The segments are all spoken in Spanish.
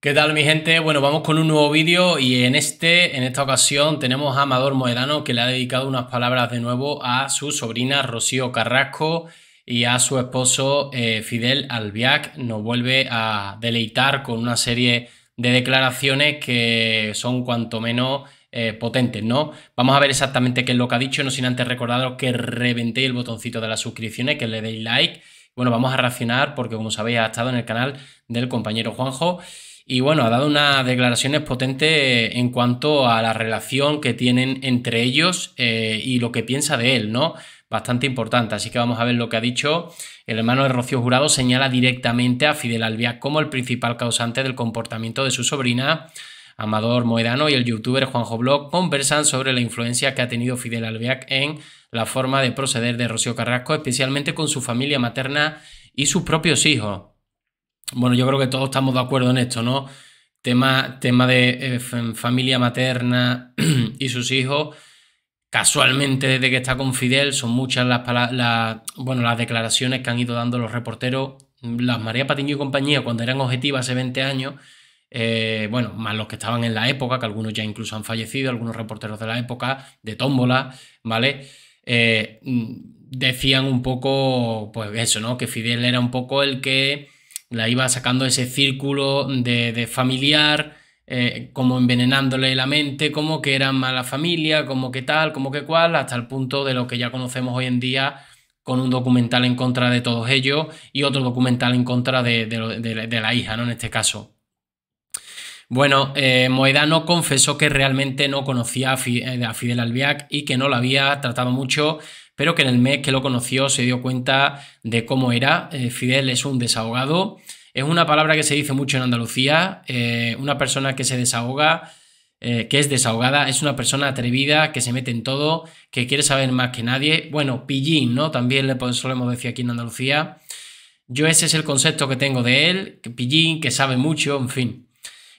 ¿Qué tal mi gente? Bueno, vamos con un nuevo vídeo y en este, en esta ocasión tenemos a Amador Moedano que le ha dedicado unas palabras de nuevo a su sobrina Rocío Carrasco y a su esposo eh, Fidel Albiac. Nos vuelve a deleitar con una serie de declaraciones que son cuanto menos eh, potentes, ¿no? Vamos a ver exactamente qué es lo que ha dicho, no sin antes recordaros que reventéis el botoncito de las suscripciones, que le deis like. Bueno, vamos a reaccionar porque como sabéis ha estado en el canal del compañero Juanjo. Y bueno, ha dado unas declaraciones potentes en cuanto a la relación que tienen entre ellos eh, y lo que piensa de él, ¿no? Bastante importante. Así que vamos a ver lo que ha dicho. El hermano de Rocío Jurado señala directamente a Fidel Albiac como el principal causante del comportamiento de su sobrina. Amador Moedano y el youtuber Juanjo Blog conversan sobre la influencia que ha tenido Fidel Albiac en la forma de proceder de Rocío Carrasco, especialmente con su familia materna y sus propios hijos bueno, yo creo que todos estamos de acuerdo en esto, ¿no? Tema, tema de eh, familia materna y sus hijos. Casualmente, desde que está con Fidel, son muchas las, bueno, las declaraciones que han ido dando los reporteros. Las María Patiño y compañía, cuando eran objetivas hace 20 años, eh, bueno, más los que estaban en la época, que algunos ya incluso han fallecido, algunos reporteros de la época, de tómbola, ¿vale? Eh, mm, decían un poco, pues eso, ¿no? Que Fidel era un poco el que la iba sacando ese círculo de, familiar, eh, como envenenándole la mente, como que eran mala familia, como que tal, como que cual, hasta el punto de lo que ya conocemos hoy en día con un documental en contra de todos ellos y otro documental en contra de, la hija, ¿no? En este caso. Bueno, eh, Moedano confesó que realmente no conocía a, eh, Fidel Albiac y que no la había tratado mucho, pero que en el mes que lo conoció se dio cuenta de cómo era. Eh, Fidel es un desahogado, es una palabra que se dice mucho en Andalucía, eh, una persona que se desahoga, eh, que es desahogada, es una persona atrevida, que se mete en todo, que quiere saber más que nadie. Bueno, pillín, ¿no? También le solemos decir aquí en Andalucía. Yo ese es el concepto que tengo de él, que pillín, que sabe mucho, en fin.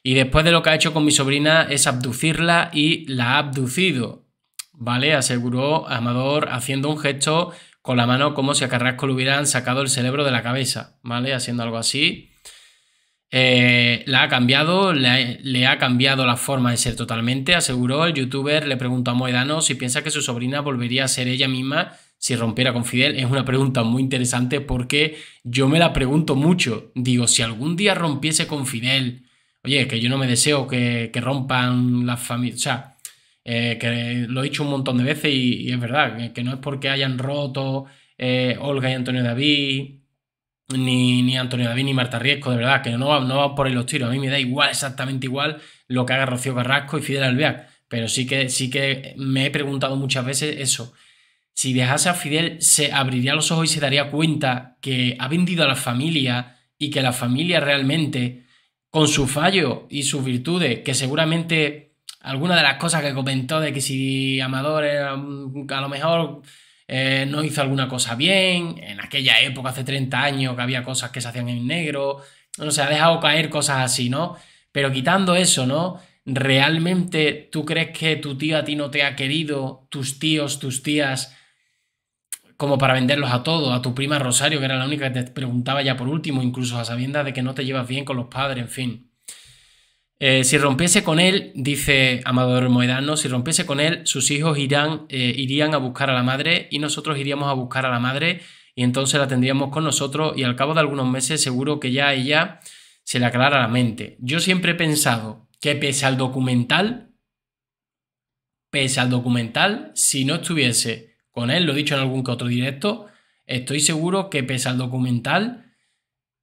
Y después de lo que ha hecho con mi sobrina es abducirla y la ha abducido. ¿vale? Aseguró Amador haciendo un gesto con la mano como si a Carrasco le hubieran sacado el cerebro de la cabeza, ¿vale? Haciendo algo así. Eh, la ha cambiado, le ha, cambiado la forma de ser totalmente, aseguró. El youtuber le preguntó a Moedano si piensa que su sobrina volvería a ser ella misma si rompiera con Fidel. Es una pregunta muy interesante porque yo me la pregunto mucho. Digo, si algún día rompiese con Fidel, oye, que yo no me deseo que, que rompan las familias, o sea, eh, que lo he dicho un montón de veces y, es verdad, que, no es porque hayan roto eh, Olga y Antonio David, ni, ni, Antonio David ni Marta Riesco, de verdad, que no, no por ahí los tiros. A mí me da igual, exactamente igual, lo que haga Rocío Carrasco y Fidel Alvear. Pero sí que, sí que me he preguntado muchas veces eso. Si dejase a Fidel, se abriría los ojos y se daría cuenta que ha vendido a la familia y que la familia realmente, con su fallo y sus virtudes, que seguramente Alguna de las cosas que comentó de que si Amador era, mm, a lo mejor eh, no hizo alguna cosa bien, en aquella época, hace 30 años, que había cosas que se hacían en negro, no se ha dejado caer cosas así, ¿no? Pero quitando eso, ¿no? ¿Realmente tú crees que tu tío a ti no te ha querido, tus tíos, tus tías, como para venderlos a todos? A tu prima Rosario, que era la única que te preguntaba ya por último, incluso a sabiendas de que no te llevas bien con los padres, en fin. Eh, si rompiese con él, dice Amador Moedano, si rompiese con él, sus hijos irán, eh, irían a buscar a la madre y nosotros iríamos a buscar a la madre y entonces la tendríamos con nosotros y al cabo de algunos meses seguro que ya a ella se le aclara la mente. Yo siempre he pensado que pese al documental, pese al documental, si no estuviese con él, lo he dicho en algún que otro directo, estoy seguro que pese al documental,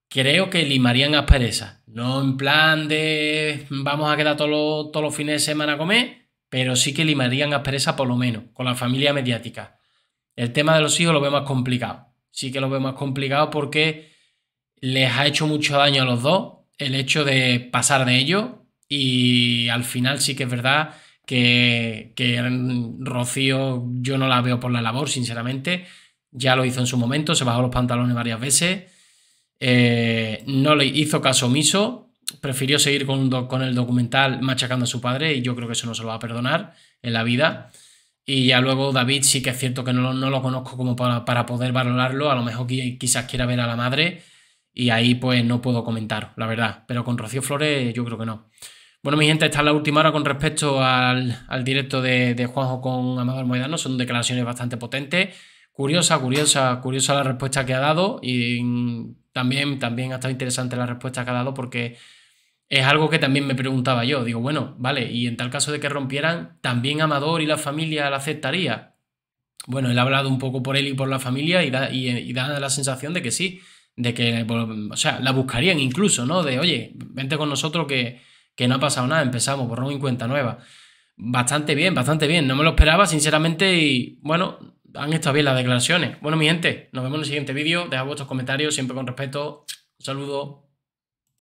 creo que limarían asperezas no en plan de vamos a quedar todos los, fines de semana a comer, pero sí que limarían presa por lo menos, con la familia mediática. El tema de los hijos lo veo más complicado. Sí que lo veo más complicado porque les ha hecho mucho daño a los dos el hecho de pasar de ello y al final sí que es verdad que, que Rocío yo no la veo por la labor, sinceramente. Ya lo hizo en su momento, se bajó los pantalones varias veces eh, no le hizo caso omiso, prefirió seguir con, el documental machacando a su padre y yo creo que eso no se lo va a perdonar en la vida. Y ya luego David sí que es cierto que no, lo conozco como para, poder valorarlo, a lo mejor quizás quiera ver a la madre y ahí pues no puedo comentar, la verdad, pero con Rocío Flores yo creo que no. Bueno, mi gente, esta es la última hora con respecto al, directo de, de Juanjo con Amador Moedano. Son declaraciones bastante potentes. Curiosa, curiosa, curiosa la respuesta que ha dado y también, también ha estado interesante la respuesta que ha dado porque es algo que también me preguntaba yo. Digo, bueno, vale, y en tal caso de que rompieran, ¿también Amador y la familia la aceptaría? Bueno, él ha hablado un poco por él y por la familia y da, la sensación de que sí, de que, o sea, la buscarían incluso, ¿no? De, oye, vente con nosotros que, que no ha pasado nada, empezamos, borrón y cuenta nueva. Bastante bien, bastante bien, no me lo esperaba, sinceramente, y bueno, han estado bien las declaraciones. Bueno, mi gente, nos vemos en el siguiente vídeo. Dejad vuestros comentarios, siempre con respeto. Un saludo.